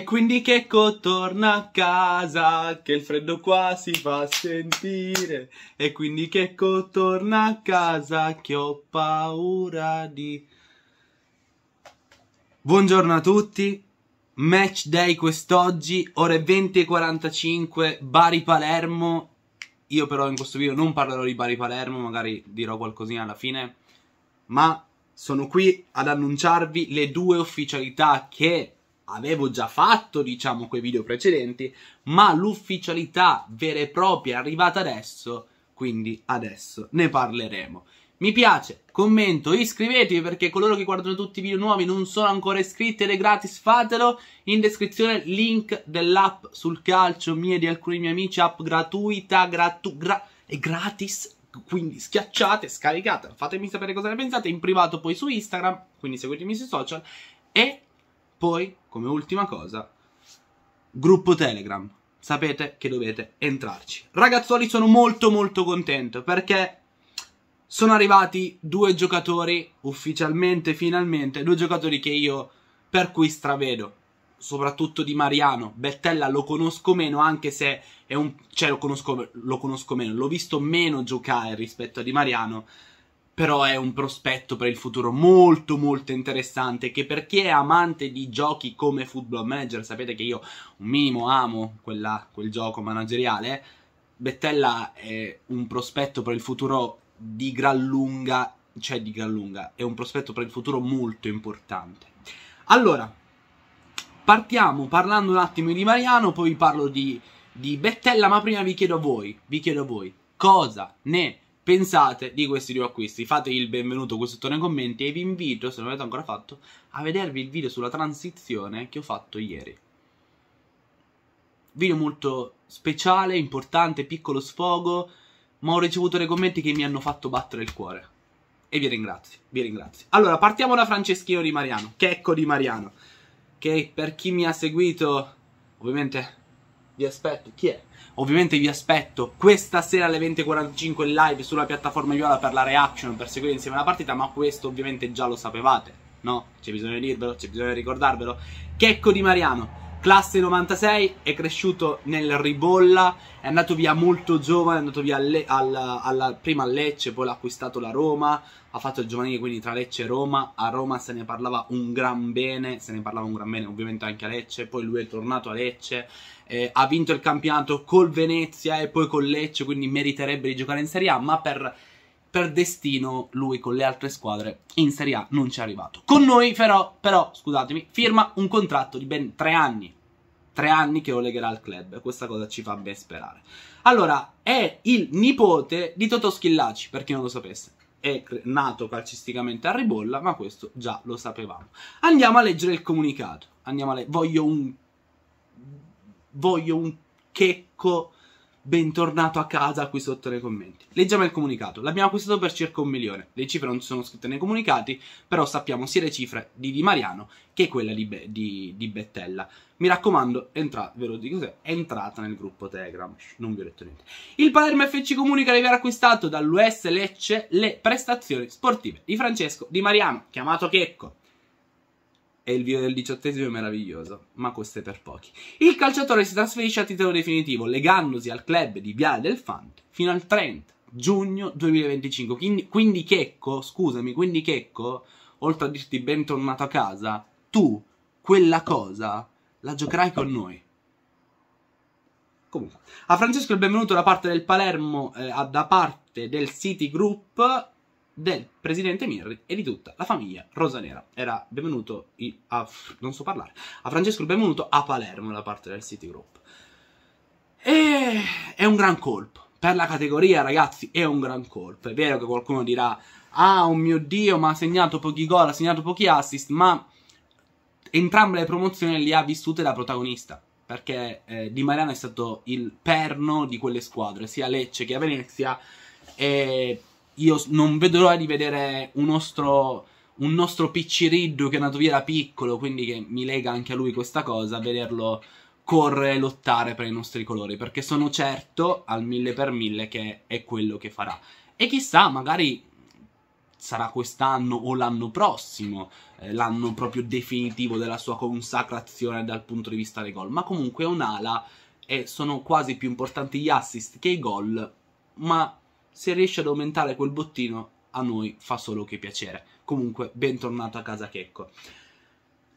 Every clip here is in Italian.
E quindi Checco torna a casa, che il freddo qua si fa sentire. E quindi Checco torna a casa, che ho paura di... Buongiorno a tutti, match day quest'oggi, ore 20.45, Bari-Palermo. Io però in questo video non parlerò di Bari-Palermo, magari dirò qualcosina alla fine. Ma sono qui ad annunciarvi le due ufficialità che avevo già fatto, diciamo, quei video precedenti, ma l'ufficialità vera e propria è arrivata adesso, quindi adesso ne parleremo. Mi piace, commento, iscrivetevi perché coloro che guardano tutti i video nuovi non sono ancora iscritti ed è gratis, fatelo. In descrizione link dell'app sul calcio mia e di alcuni miei amici, app gratuita, gratu- gra- è gratis quindi schiacciate, scaricate, fatemi sapere cosa ne pensate in privato poi su Instagram, quindi seguitemi sui social e poi, come ultima cosa, gruppo Telegram. Sapete che dovete entrarci. Ragazzuoli, sono molto molto contento perché sono arrivati due giocatori ufficialmente, finalmente, due giocatori che io per cui stravedo. Soprattutto di Mariano, Bettella lo conosco meno, anche se è un. cioè lo conosco, lo conosco meno, l'ho visto meno giocare rispetto a Di Mariano però è un prospetto per il futuro molto molto interessante che per chi è amante di giochi come Football Manager, sapete che io un minimo amo quella, quel gioco manageriale, Bettella è un prospetto per il futuro di gran lunga, cioè di gran lunga, è un prospetto per il futuro molto importante. Allora, partiamo parlando un attimo di Mariano, poi parlo di, di Bettella, ma prima vi chiedo a voi, vi chiedo a voi, cosa ne pensate di questi due acquisti. Fate il benvenuto qui sotto nei commenti e vi invito, se non l'avete ancora fatto, a vedervi il video sulla transizione che ho fatto ieri. Video molto speciale, importante, piccolo sfogo, ma ho ricevuto dei commenti che mi hanno fatto battere il cuore. E vi ringrazio, vi ringrazio. Allora, partiamo da Franceschino Di Mariano, Checco Di Mariano, che per chi mi ha seguito, ovviamente vi aspetto, chi è? Ovviamente vi aspetto questa sera alle 20.45 live sulla piattaforma Iola per la reaction, per seguire insieme la partita, ma questo ovviamente già lo sapevate, no? C'è bisogno di dirvelo, c'è bisogno di ricordarvelo. Checco di Mariano, classe 96, è cresciuto nel Ribolla, è andato via molto giovane, è andato via alle, alla, alla, prima a Lecce, poi l'ha acquistato la Roma, ha fatto il giovanile quindi tra Lecce e Roma, a Roma se ne parlava un gran bene, se ne parlava un gran bene ovviamente anche a Lecce, poi lui è tornato a Lecce, eh, ha vinto il campionato col Venezia e poi con Lecce, quindi meriterebbe di giocare in Serie A, ma per per destino lui con le altre squadre in Serie A non ci è arrivato. Con noi però, però scusatemi, firma un contratto di ben tre anni. Tre anni che lo legherà al club, questa cosa ci fa ben sperare. Allora, è il nipote di Totò Schillaci, per chi non lo sapesse. È nato calcisticamente a Ribolla, ma questo già lo sapevamo. Andiamo a leggere il comunicato. Andiamo a leggere. Voglio un... Voglio un checco bentornato a casa qui sotto nei commenti. Leggiamo il comunicato. L'abbiamo acquistato per circa un milione. Le cifre non sono scritte nei comunicati, però sappiamo sia le cifre di Di Mariano che quella di, Be di, di Bettella. Mi raccomando, entra- ve lo dico se, entrata nel gruppo Telegram. Non vi ho detto niente. Il Palermo FC comunica di aver acquistato dall'US Lecce le prestazioni sportive di Francesco Di Mariano, chiamato Checco e il video del diciottesimo è meraviglioso, ma questo è per pochi. Il calciatore si trasferisce a titolo definitivo, legandosi al club di Viale del Fante fino al 30 giugno 2025. Quindi, quindi Checco, scusami, quindi Checco, oltre a dirti bentornato a casa, tu quella cosa la giocherai con noi. Comunque, a Francesco il benvenuto da parte del Palermo, eh, da parte del City Group del presidente Mirri e di tutta la famiglia rosanera. Era benvenuto a, non so parlare, a Francesco il benvenuto a Palermo da parte del Citigroup. E è un gran colpo. Per la categoria, ragazzi, è un gran colpo. È vero che qualcuno dirà, ah, oh mio Dio, ma ha segnato pochi gol, ha segnato pochi assist, ma entrambe le promozioni le ha vissute da protagonista. Perché eh, Di Mariano è stato il perno di quelle squadre, sia Lecce che a Venezia. E io non vedo l'ora di vedere un nostro, un nostro picciriddu che è nato via da piccolo, quindi che mi lega anche a lui questa cosa, vederlo correre e lottare per i nostri colori, perché sono certo al mille per mille che è quello che farà. E chissà, magari sarà quest'anno o l'anno prossimo, eh, l'anno proprio definitivo della sua consacrazione dal punto di vista dei gol, ma comunque è un'ala e eh, sono quasi più importanti gli assist che i gol, ma se riesci ad aumentare quel bottino, a noi fa solo che piacere. Comunque, bentornato a casa Checco.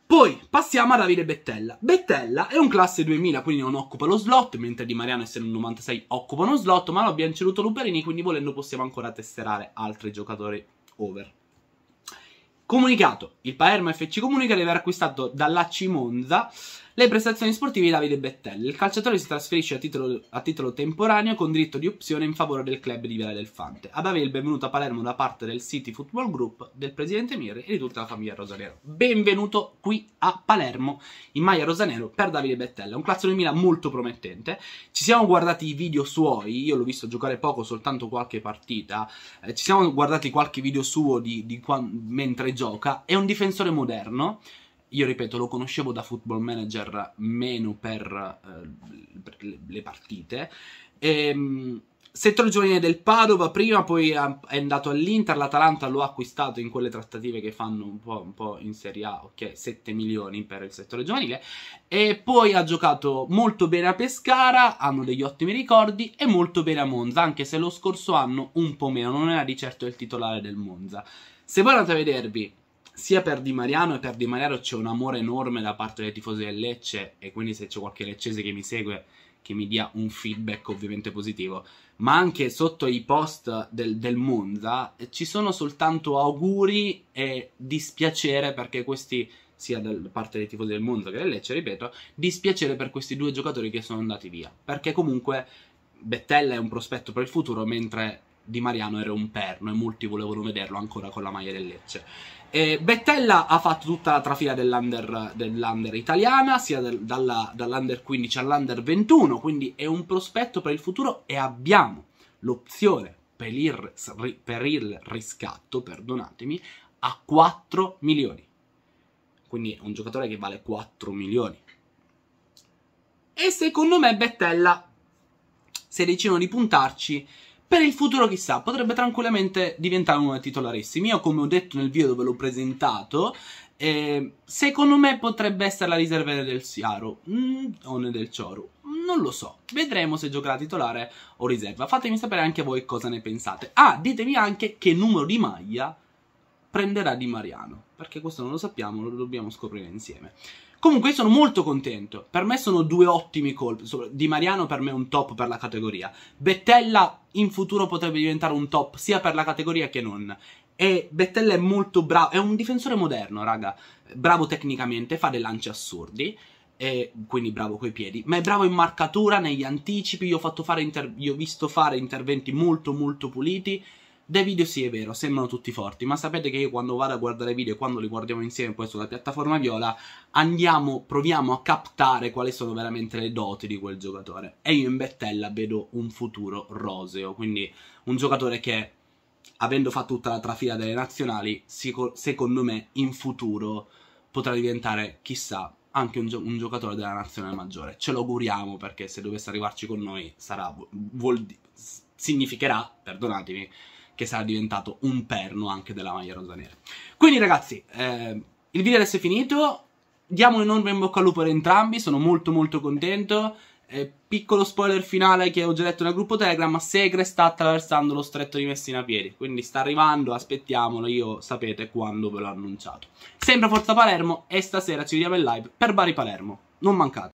Poi passiamo a Davide Bettella. Bettella è un classe 2000, quindi non occupa lo slot, mentre Di Mariano, essendo un 96, occupa uno slot, ma lo abbiamo ceduto Luperini, quindi volendo possiamo ancora tesserare altri giocatori over. Comunicato, il Palermo FC comunica di aver acquistato dall'AC Monza le prestazioni sportive di Davide Bettelli. Il calciatore si trasferisce a titolo, a titolo temporaneo con diritto di opzione in favore del club di Viale del Fante. Ad avere il benvenuto a Palermo da parte del City Football Group, del presidente Mirri e di tutta la famiglia Rosanero. Benvenuto qui a Palermo in maglia rosanero per Davide Bettelli. Un classico Milan molto promettente. Ci siamo guardati i video suoi, io l'ho visto giocare poco, soltanto qualche partita. Eh, ci siamo guardati qualche video suo di, di mentre gioca. È un difensore moderno. Io ripeto, lo conoscevo da football manager meno per, eh, per le partite. E, ehm, settore giovanile del Padova prima, poi è andato all'Inter, l'Atalanta lo ha acquistato in quelle trattative che fanno un po', un po', in Serie A, ok, 7 milioni per il settore giovanile, e poi ha giocato molto bene a Pescara, hanno degli ottimi ricordi, e molto bene a Monza, anche se lo scorso anno un po' meno, non era di certo il titolare del Monza. Se voi andate a vedervi sia per Di Mariano e per Di Mariano c'è un amore enorme da parte dei tifosi del Lecce e quindi se c'è qualche leccese che mi segue che mi dia un feedback ovviamente positivo, ma anche sotto i post del, del Monza eh, ci sono soltanto auguri e dispiacere perché questi sia da parte dei tifosi del Monza che del Lecce, ripeto, dispiacere per questi due giocatori che sono andati via, perché comunque Bettella è un prospetto per il futuro, mentre di Mariano era un perno e molti volevano vederlo ancora con la maglia del Lecce. E Bettella ha fatto tutta la trafila dell'under, dell'under italiana, sia del, dalla, dall'under 15 all'under 21, quindi è un prospetto per il futuro e abbiamo l'opzione per il, per il riscatto, perdonatemi, a 4 milioni. Quindi è un giocatore che vale 4 milioni. E secondo me Bettella, se decidono di puntarci, per il futuro chissà, potrebbe tranquillamente diventare uno dei titolarissimi. Io come ho detto nel video dove l'ho presentato, eh, secondo me potrebbe essere la riserva del Siaro mm, o del Cioro. Non lo so, vedremo se giocherà titolare o riserva. Fatemi sapere anche voi cosa ne pensate. Ah, ditemi anche che numero di maglia prenderà Di Mariano, perché questo non lo sappiamo, lo dobbiamo scoprire insieme. Comunque io sono molto contento. Per me sono due ottimi colpi. Di Mariano per me è un top per la categoria. Bettella in futuro potrebbe diventare un top sia per la categoria che non. E Bettella è molto bravo. È un difensore moderno, raga. Bravo tecnicamente, fa dei lanci assurdi. E quindi bravo coi piedi, ma è bravo in marcatura, negli anticipi, io ho, fatto fare inter- io ho visto fare interventi molto molto puliti, dei video sì è vero, sembrano tutti forti, ma sapete che io quando vado a guardare video, e quando li guardiamo insieme poi sulla piattaforma viola, andiamo, proviamo a captare quali sono veramente le doti di quel giocatore. E io in Bettella vedo un futuro roseo, quindi un giocatore che, avendo fatto tutta la trafila delle nazionali, secondo me in futuro potrà diventare, chissà, anche un, gio un, giocatore della nazionale maggiore. Ce lo auguriamo perché se dovesse arrivarci con noi sarà, significherà, perdonatemi, che sarà diventato un perno anche della maglia rosanera. Quindi ragazzi, eh, il video adesso è finito, diamo un enorme in bocca al lupo ad entrambi, sono molto molto contento. Eh, piccolo spoiler finale che ho già detto nel gruppo Telegram, Segre sta attraversando lo stretto di Messina Piedi, quindi sta arrivando, aspettiamolo, io sapete quando ve l'ho annunciato. Sempre Forza Palermo e stasera ci vediamo in live per Bari Palermo, non mancate.